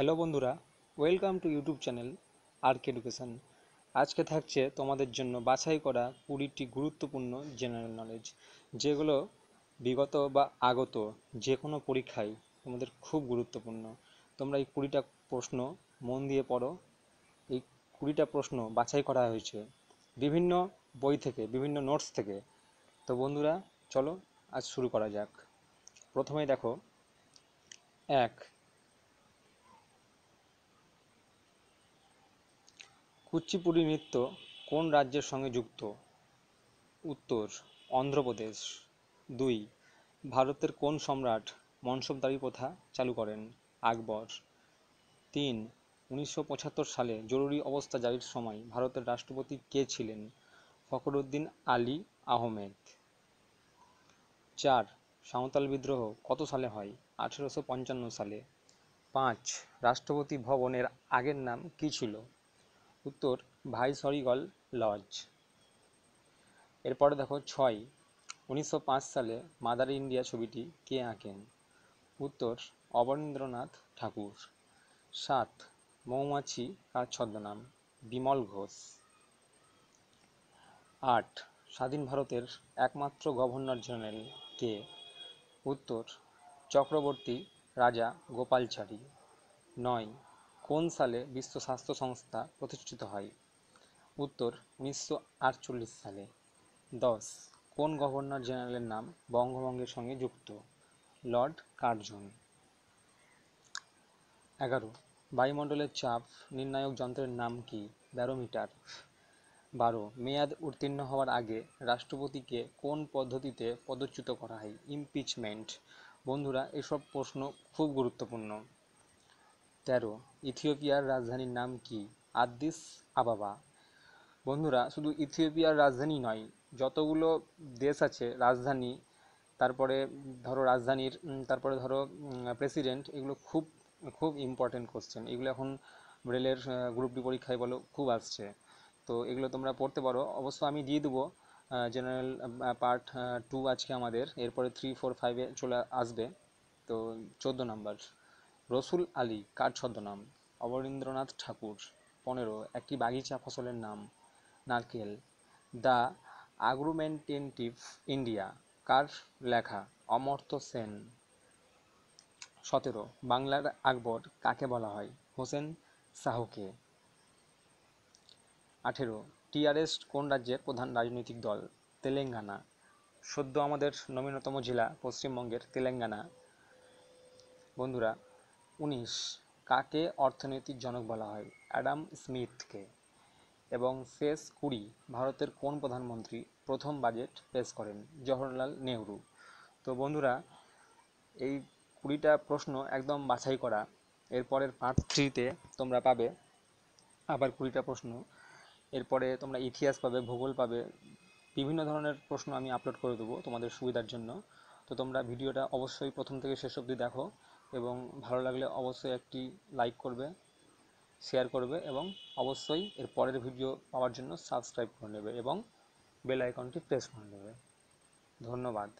hello বন্ধুরা welcome to YouTube channel R K education আজকে থাকছে তোমাদের জন্য বাছাই করা কুড়িটি গুরুত্বপূর্ণ জেনারেল নলেজ যেগুলো বিগত বা আগত যে কোনো পরীক্ষায় তোমাদের খুব গুরুত্বপূর্ণ তোমরা এই কুড়িটা প্রশ্ন মন দিয়ে পড়ো এই কুড়িটা প্রশ্ন বাছাই করা হয়েছে বিভিন্ন বই থেকে বিভিন্ন নোটস থেকে তো বন্ধুরা চলো আজ শুরু করা যাক প্রথমে দেখো এক কুচিপুড়ি নৃত্য কোন রাজ্যের সঙ্গে যুক্ত উত্তর অন্ধ্রপ্রদেশ দুই ভারতের কোন সম্রাট মনসবদারি প্রথা চালু করেন আকবর তিন উনিশশো সালে জরুরি অবস্থা জারির সময় ভারতের রাষ্ট্রপতি কে ছিলেন ফখরুদ্দিন আলী আহমেদ চার সাঁওতাল বিদ্রোহ কত সালে হয় আঠেরোশো সালে পাঁচ রাষ্ট্রপতি ভবনের আগের নাম কী ছিল উত্তর ভাইসরিগল লজ এরপরে দেখো ছয় উনিশশো সালে মাদার ইন্ডিয়া ছবিটি কে আঁকেন উত্তর অবনীন্দ্রনাথ ঠাকুর সাত মৌমাছি কার ছদ্মনাম বিমল ঘোষ আট স্বাধীন ভারতের একমাত্র গভর্নর জেনারেল কে উত্তর চক্রবর্তী রাজা গোপালচারী নয় কোন সালে বিশ্ব স্বাস্থ্য সংস্থা প্রতিষ্ঠিত হয় উত্তর উনিশশো সালে দশ কোন গভর্নর জেনারেলের নাম বঙ্গভঙ্গের সঙ্গে যুক্ত লর্ড কার্জন এগারো বায়ুমণ্ডলের চাপ নির্ণায়ক যন্ত্রের নাম কি ব্যারোমিটার বারো মেয়াদ উত্তীর্ণ হওয়ার আগে রাষ্ট্রপতিকে কোন পদ্ধতিতে পদচ্যুত করা হয় ইমপিচমেন্ট বন্ধুরা এসব প্রশ্ন খুব গুরুত্বপূর্ণ তেরো ইথিওপিয়ার রাজধানীর নাম কি আদিস আবাবা বন্ধুরা শুধু ইথিওপিয়ার রাজধানী নয় যতগুলো দেশ আছে রাজধানী তারপরে ধরো রাজধানীর তারপরে ধরো প্রেসিডেন্ট এগুলো খুব খুব ইম্পর্টেন্ট কোশ্চেন এগুলো এখন রেলের গ্রুপ ডি পরীক্ষায় বলো খুব আসছে তো এগুলো তোমরা পড়তে পারো অবশ্য আমি দিয়ে দেবো জেনারেল পার্ট টু আজকে আমাদের এরপরে থ্রি ফোর ফাইভে চলে আসবে তো চোদ্দো নাম্বার রসুল আলী কার ছদ্মনাম অবনীন্দ্রনাথ ঠাকুর পনেরো একটি বাগিচা ফসলের নাম নারকেল দ্য আগ্রুমেন্টেন্টিভ ইন্ডিয়া কার লেখা অমর্ত্য সেন সতেরো বাংলার আকবর কাকে বলা হয় হোসেন শাহকে আঠেরো টিআরএস কোন রাজ্যের প্রধান রাজনৈতিক দল তেলেঙ্গানা সদ্য আমাদের নবীনতম জেলা পশ্চিমবঙ্গের তেলেঙ্গানা বন্ধুরা উনিশ কাকে অর্থনীতির জনক বলা হয় অ্যাডাম স্মিথকে এবং শেষ কুড়ি ভারতের কোন প্রধানমন্ত্রী প্রথম বাজেট পেশ করেন জওহরলাল নেহরু তো বন্ধুরা এই কুড়িটা প্রশ্ন একদম বাছাই করা এরপরের পার্ট থ্রিতে তোমরা পাবে আবার কুড়িটা প্রশ্ন এরপরে তোমরা ইতিহাস পাবে ভূগোল পাবে বিভিন্ন ধরনের প্রশ্ন আমি আপলোড করে দেবো তোমাদের সুবিধার জন্য তো তোমরা ভিডিওটা অবশ্যই প্রথম থেকে শেষ অবধি দেখো এবং ভালো লাগলে অবশ্যই একটি লাইক করবে শেয়ার করবে এবং অবশ্যই এর পরের ভিডিও পাওয়ার জন্য সাবস্ক্রাইব করে নেবে এবং বেল আইকনটি প্রেস করে নেবে ধন্যবাদ